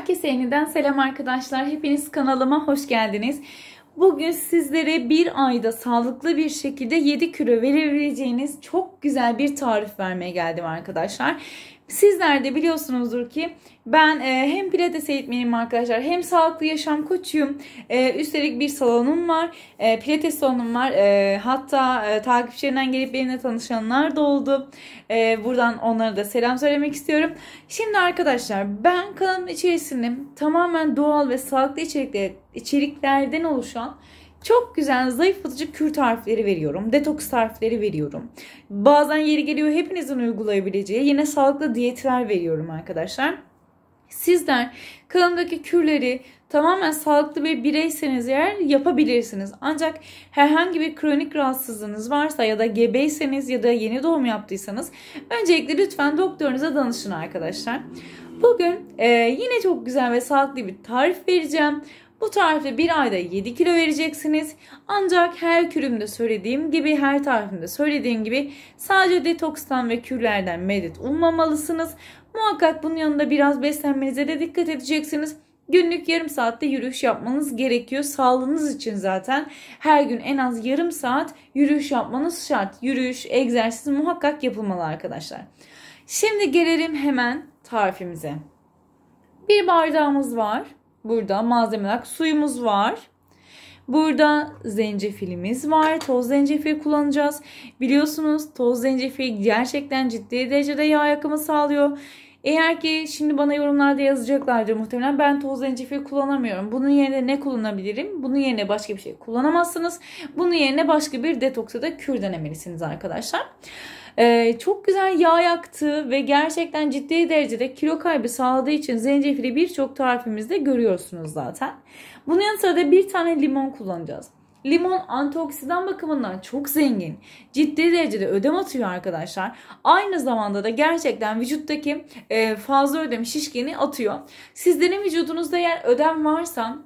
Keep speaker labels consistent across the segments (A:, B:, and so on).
A: Herkese yeniden selam arkadaşlar. Hepiniz kanalıma hoş geldiniz. Bugün sizlere bir ayda sağlıklı bir şekilde 7 kilo verebileceğiniz çok güzel bir tarif vermeye geldim arkadaşlar. Sizler de biliyorsunuzdur ki ben e, hem pilates eğitmeniyim arkadaşlar hem sağlıklı yaşam koçuyum. E, üstelik bir salonum var. E, pilates salonum var. hatta takipçilerinden gelip benimle tanışanlar da oldu. buradan onlara da selam söylemek istiyorum. Şimdi arkadaşlar ben kanalım içerisinde tamamen doğal ve sağlıklı içeriklerden oluşan çok güzel zayıflatıcı Kürt tarifleri veriyorum. Detoks tarifleri veriyorum. Bazen yeri geliyor hepinizin uygulayabileceği yine sağlıklı diyetler veriyorum arkadaşlar. Sizler kanındaki kürleri tamamen sağlıklı bir bireyseniz eğer yapabilirsiniz. Ancak herhangi bir kronik rahatsızlığınız varsa ya da gebeyseniz ya da yeni doğum yaptıysanız öncelikle lütfen doktorunuza danışın arkadaşlar. Bugün e, yine çok güzel ve sağlıklı bir tarif vereceğim. Bu tarifle bir ayda 7 kilo vereceksiniz. Ancak her kürümde söylediğim gibi, her tarifimde söylediğim gibi sadece detokstan ve kürlerden medet ummamalısınız. Muhakkak bunun yanında biraz beslenmenize de dikkat edeceksiniz. Günlük yarım saatte yürüyüş yapmanız gerekiyor. Sağlığınız için zaten her gün en az yarım saat yürüyüş yapmanız şart. Yürüyüş, egzersiz muhakkak yapılmalı arkadaşlar. Şimdi gelelim hemen tarifimize. Bir bardağımız var. Burada malzemeler suyumuz var. Burada zencefilimiz var. Toz zencefil kullanacağız. Biliyorsunuz toz zencefil gerçekten ciddi derecede yağ yakımı sağlıyor. Eğer ki şimdi bana yorumlarda yazacaklardır muhtemelen ben toz zencefil kullanamıyorum. Bunun yerine ne kullanabilirim? Bunun yerine başka bir şey kullanamazsınız. Bunun yerine başka bir detoksa da kür denemelisiniz arkadaşlar. Ee, çok güzel yağ yaktı ve gerçekten ciddi derecede kilo kaybı sağladığı için zencefili birçok tarifimizde görüyorsunuz zaten. Bunun yanı sıra da bir tane limon kullanacağız. Limon antioksidan bakımından çok zengin. Ciddi derecede ödem atıyor arkadaşlar. Aynı zamanda da gerçekten vücuttaki e, fazla ödem şişkini atıyor. Sizlerin vücudunuzda eğer ödem varsa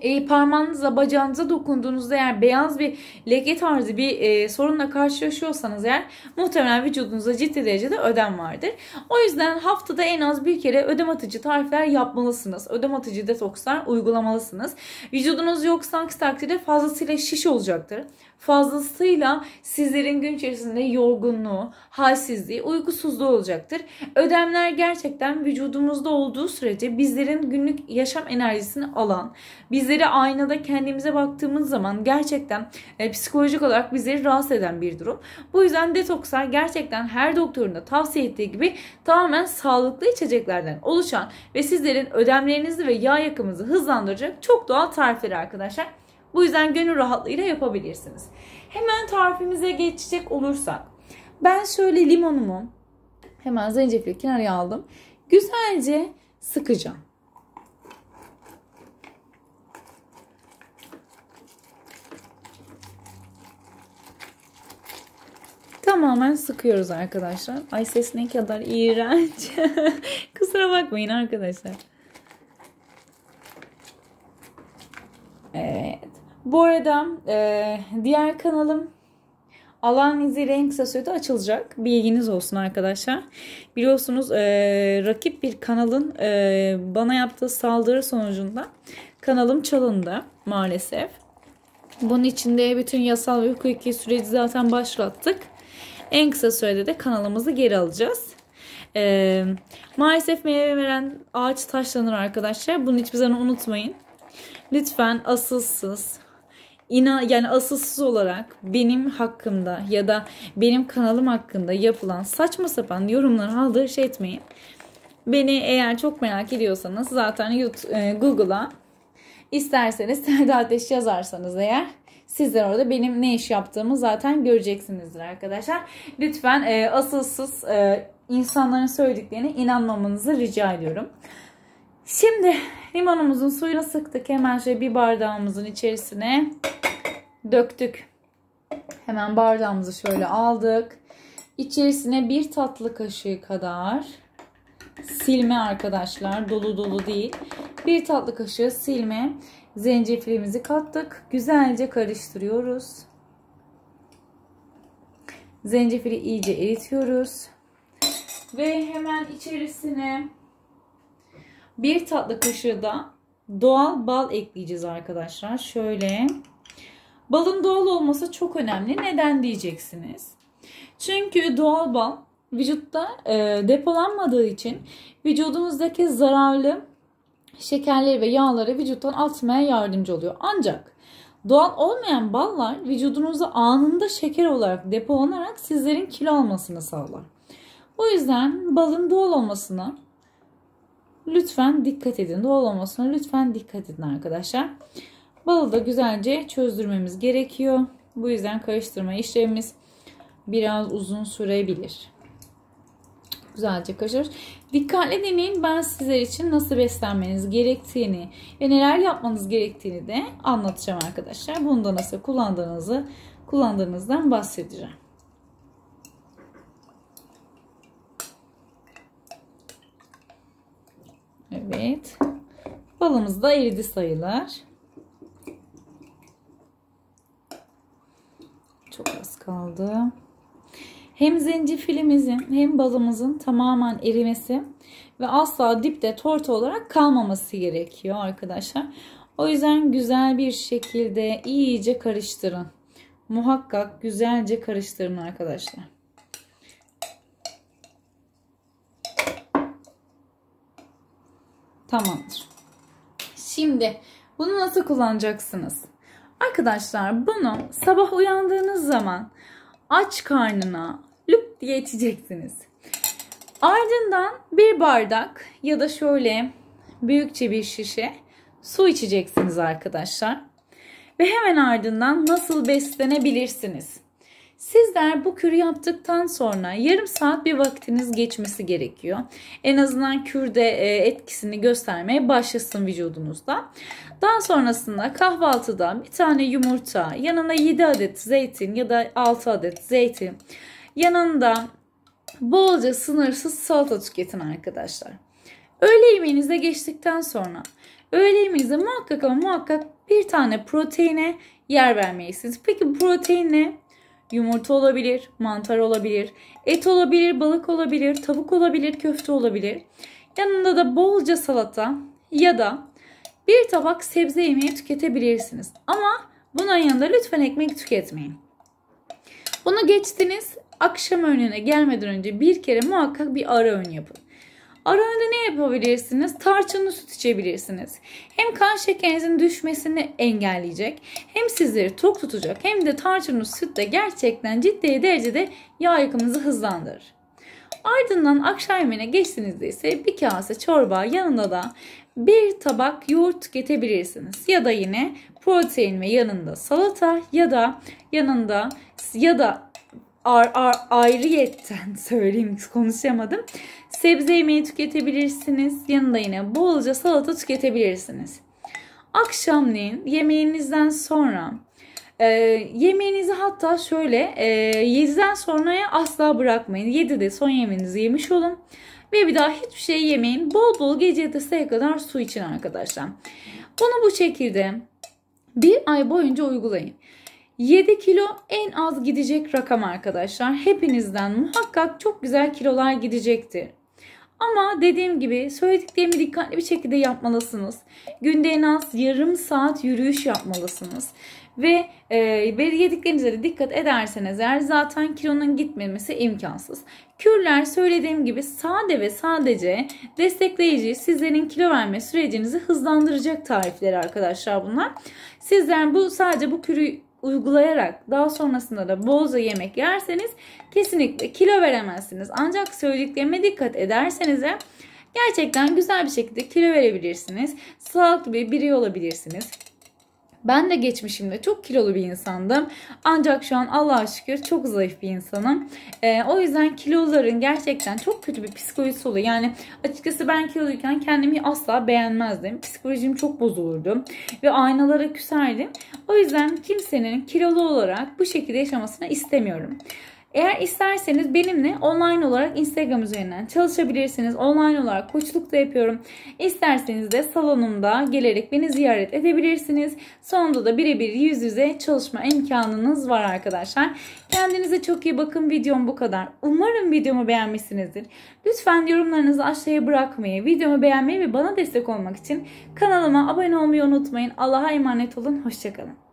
A: e, parmağınıza bacağınıza dokunduğunuzda eğer beyaz bir leke tarzı bir e, sorunla karşılaşıyorsanız eğer muhtemelen vücudunuzda ciddi derecede ödem vardır. O yüzden haftada en az bir kere ödem atıcı tarifler yapmalısınız. Ödem atıcı detokslar uygulamalısınız. Vücudunuz yoksa aksi takdirde fazlasıyla şiş olacaktır. Fazlasıyla sizlerin gün içerisinde yorgunluğu, halsizliği, uykusuzluğu olacaktır. Ödemler gerçekten vücudumuzda olduğu sürece bizlerin günlük yaşam enerjisini alan, biz bizleri aynada kendimize baktığımız zaman gerçekten e, psikolojik olarak bizleri rahatsız eden bir durum. Bu yüzden detoksa gerçekten her doktorun da tavsiye ettiği gibi tamamen sağlıklı içeceklerden oluşan ve sizlerin ödemlerinizi ve yağ yakımınızı hızlandıracak çok doğal tarifleri arkadaşlar. Bu yüzden gönül rahatlığıyla yapabilirsiniz. Hemen tarifimize geçecek olursak ben şöyle limonumu hemen zencefili kenarıya aldım. Güzelce sıkacağım. tamamen sıkıyoruz arkadaşlar. Ay ses ne kadar iğrenç. Kusura bakmayın arkadaşlar. Evet. Bu arada e, diğer kanalım alan izleri en kısa açılacak. Bilginiz olsun arkadaşlar. Biliyorsunuz e, rakip bir kanalın e, bana yaptığı saldırı sonucunda kanalım çalındı maalesef. Bunun için de bütün yasal ve hukuki süreci zaten başlattık. En kısa sürede de kanalımızı geri alacağız. Ee, maalesef meyve veren ağaç taşlanır arkadaşlar. Bunu hiçbir zaman unutmayın. Lütfen asılsız, inan yani asılsız olarak benim hakkımda ya da benim kanalım hakkında yapılan saçma sapan yorumlara aldırış şey etmeyin. Beni eğer çok merak ediyorsanız zaten e, Google'a isterseniz Serdar Ateş yazarsanız eğer Sizler orada benim ne iş yaptığımı zaten göreceksinizdir arkadaşlar. Lütfen e, asılsız e, insanların söylediklerine inanmamanızı rica ediyorum. Şimdi limonumuzun suyunu sıktık. Hemen şöyle bir bardağımızın içerisine döktük. Hemen bardağımızı şöyle aldık. İçerisine bir tatlı kaşığı kadar silme arkadaşlar. Dolu dolu değil. 1 tatlı kaşığı silme zencefilimizi kattık. Güzelce karıştırıyoruz. Zencefili iyice eritiyoruz. Ve hemen içerisine 1 tatlı kaşığı da doğal bal ekleyeceğiz arkadaşlar. Şöyle. Balın doğal olması çok önemli. Neden diyeceksiniz? Çünkü doğal bal vücutta e, depolanmadığı için vücudumuzdaki zararlı şekerleri ve yağları vücuttan atmaya yardımcı oluyor. Ancak doğal olmayan ballar vücudunuza anında şeker olarak depolanarak sizlerin kilo almasını sağlar. O yüzden balın doğal olmasına lütfen dikkat edin. Doğal olmasına lütfen dikkat edin arkadaşlar. Balı da güzelce çözdürmemiz gerekiyor. Bu yüzden karıştırma işlemimiz biraz uzun sürebilir güzelce karıştırıyoruz. Dikkatle deneyin ben sizler için nasıl beslenmeniz gerektiğini ve neler yapmanız gerektiğini de anlatacağım arkadaşlar. Bunu da nasıl kullandığınızı kullandığınızdan bahsedeceğim. Evet. Balımız da eridi sayılar. Çok az kaldı. Hem zencefilimizin hem balımızın tamamen erimesi ve asla dipte tortu olarak kalmaması gerekiyor arkadaşlar. O yüzden güzel bir şekilde iyice karıştırın. Muhakkak güzelce karıştırın arkadaşlar. Tamamdır. Şimdi bunu nasıl kullanacaksınız? Arkadaşlar bunu sabah uyandığınız zaman aç karnına lüp diye içeceksiniz. Ardından bir bardak ya da şöyle büyükçe bir şişe su içeceksiniz arkadaşlar. Ve hemen ardından nasıl beslenebilirsiniz? Sizler bu kür yaptıktan sonra yarım saat bir vaktiniz geçmesi gerekiyor. En azından kürde e, etkisini göstermeye başlasın vücudunuzda. Daha sonrasında kahvaltıda bir tane yumurta, yanına 7 adet zeytin ya da 6 adet zeytin, yanında bolca sınırsız salata tüketin arkadaşlar. Öğle yemeğinize geçtikten sonra öğle yemeğinizde muhakkak ama muhakkak bir tane proteine yer vermelisiniz. Peki protein ne? Yumurta olabilir, mantar olabilir, et olabilir, balık olabilir, tavuk olabilir, köfte olabilir. Yanında da bolca salata ya da bir tabak sebze yemeği tüketebilirsiniz. Ama bunun yanında lütfen ekmek tüketmeyin. Bunu geçtiniz. Akşam öğününe gelmeden önce bir kere muhakkak bir ara öğün yapın. Arada ne yapabilirsiniz? Tarçınlı süt içebilirsiniz. Hem kan şekerinizin düşmesini engelleyecek, hem sizleri tok tutacak, hem de tarçınlı süt de gerçekten ciddi derecede yağ yakımınızı hızlandırır. Ardından akşam yemeğine geçtiğinizde ise bir kase çorba yanında da bir tabak yoğurt tüketebilirsiniz. Ya da yine protein ve yanında salata ya da yanında ya da ar, ar, ayrıyetten söyleyeyim ki konuşamadım. Sebze yemeği tüketebilirsiniz. Yanında yine bolca salata tüketebilirsiniz. Akşamleyin yemeğinizden sonra e, yemeğinizi hatta şöyle e, 7'den sonraya asla bırakmayın. 7'de son yemeğinizi yemiş olun. Ve bir daha hiçbir şey yemeyin. Bol bol gece yatasıya kadar su için arkadaşlar. Bunu bu şekilde bir ay boyunca uygulayın. 7 kilo en az gidecek rakam arkadaşlar. Hepinizden muhakkak çok güzel kilolar gidecektir. Ama dediğim gibi söylediklerimi dikkatli bir şekilde yapmalısınız. Günde en az yarım saat yürüyüş yapmalısınız. Ve e, yediklerinize de dikkat ederseniz eğer zaten kilonun gitmemesi imkansız. Kürler söylediğim gibi sade ve sadece destekleyici sizlerin kilo verme sürecinizi hızlandıracak tarifleri arkadaşlar bunlar. Sizler bu sadece bu kürü uygulayarak daha sonrasında da bolca yemek yerseniz kesinlikle kilo veremezsiniz. Ancak söylediklerime dikkat ederseniz de gerçekten güzel bir şekilde kilo verebilirsiniz. Sağlıklı bir birey olabilirsiniz. Ben de geçmişimde çok kilolu bir insandım. Ancak şu an Allah'a şükür çok zayıf bir insanım. E, o yüzden kiloların gerçekten çok kötü bir psikolojisi oluyor. Yani açıkçası ben kiloluyken kendimi asla beğenmezdim. Psikolojim çok bozulurdu. Ve aynalara küserdim. O yüzden kimsenin kilolu olarak bu şekilde yaşamasını istemiyorum. Eğer isterseniz benimle online olarak Instagram üzerinden çalışabilirsiniz. Online olarak koçluk da yapıyorum. İsterseniz de salonumda gelerek beni ziyaret edebilirsiniz. Sonunda da birebir yüz yüze çalışma imkanınız var arkadaşlar. Kendinize çok iyi bakın. Videom bu kadar. Umarım videomu beğenmişsinizdir. Lütfen yorumlarınızı aşağıya bırakmayı, videomu beğenmeyi ve bana destek olmak için kanalıma abone olmayı unutmayın. Allah'a emanet olun. Hoşçakalın.